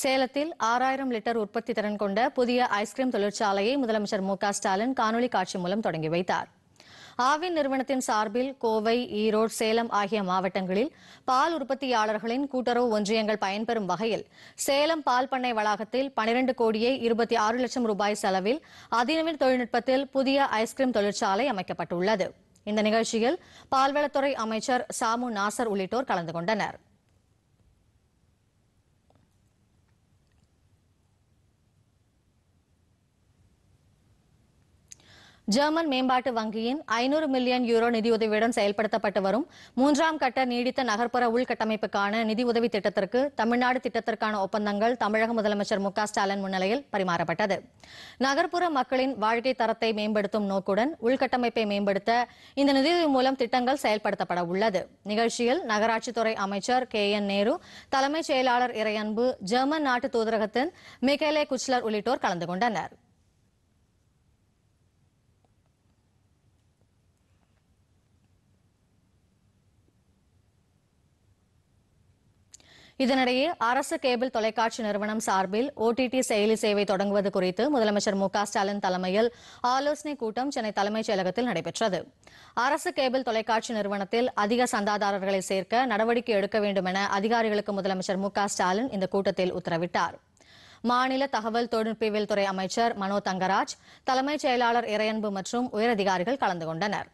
சேலத்தில் ஆறாயிரம் லிட்டர் உற்பத்தி திறன் கொண்ட புதிய ஐஸ்கிரீம் தொழிற்சாலையை முதலமைச்சர் மு ஸ்டாலின் காணொலி காட்சி மூலம் தொடங்கி வைத்தார் ஆவின் நிறுவனத்தின் சார்பில் கோவை ஈரோடு சேலம் ஆகிய மாவட்டங்களில் பால் உற்பத்தியாளர்களின் கூட்டுறவு ஒன்றியங்கள் பயன்பெறும் வகையில் சேலம் பால் பண்ணை வளாகத்தில் பனிரண்டு கோடியே இருபத்தி ஆறு லட்சம் ரூபாய் செலவில் அதிநவீன தொழில்நுட்பத்தில் புதிய ஐஸ்கிரீம் தொழிற்சாலை அமைக்கப்பட்டுள்ளது இந்த நிகழ்ச்சியில் பால்வளத்துறை அமைச்சர் சாமு நாசர் உள்ளிட்டோர் கலந்து கொண்டனா் ஜெர்மன் மேம்பாட்டு வங்கியின் ஐநூறு மில்லியன் யூரோ நிதியுதவியுடன் செயல்படுத்தப்பட்டு வரும் மூன்றாம் கட்ட நீடித்த நகர்ப்புற உள்கட்டமைப்புக்கான நிதியுதவி திட்டத்திற்கு தமிழ்நாடு திட்டத்திற்கான ஒப்பந்தங்கள் தமிழக முதலமைச்சர் மு ஸ்டாலின் முன்னிலையில் பரிமாறப்பட்டது நகர்ப்புற மக்களின் வாழ்க்கை தரத்தை மேம்படுத்தும் நோக்குடன் உள்கட்டமைப்பை மேம்படுத்த இந்த நிதியுதவி மூலம் திட்டங்கள் செயல்படுத்தப்பட உள்ளது நிகழ்ச்சியில் நகராட்சித்துறை அமைச்சர் கே என் நேரு தலைமைச் செயலாளர் இறையன்பு ஜெர்மன் நாட்டு தூதரகத்தின் மிகேலே குச்லர் உள்ளிட்டோர் கலந்து கொண்டனா் இதனிடையே அரசு கேபிள் தொலைக்காட்சி நிறுவனம் சார்பில் ஓடிடி செயலி சேவை தொடங்குவது குறித்து முதலமைச்சர் மு ஸ்டாலின் தலைமையில் ஆலோசனைக் கூட்டம் சென்னை தலைமைச் செயலகத்தில் நடைபெற்றது அரசு கேபிள் தொலைக்காட்சி நிறுவனத்தில் அதிக சந்தாதாரர்களை சேர்க்க நடவடிக்கை எடுக்க வேண்டும் என அதிகாரிகளுக்கு முதலமைச்சர் மு ஸ்டாலின் இந்த கூட்டத்தில் உத்தரவிட்டார் மாநில தகவல் தொழில்நுட்பவியல் துறை அமைச்சர் மனோ தங்கராஜ் தலைமைச் செயலாளர் இறையன்பு மற்றும் உயரதிகாரிகள் கலந்து கொண்டனா்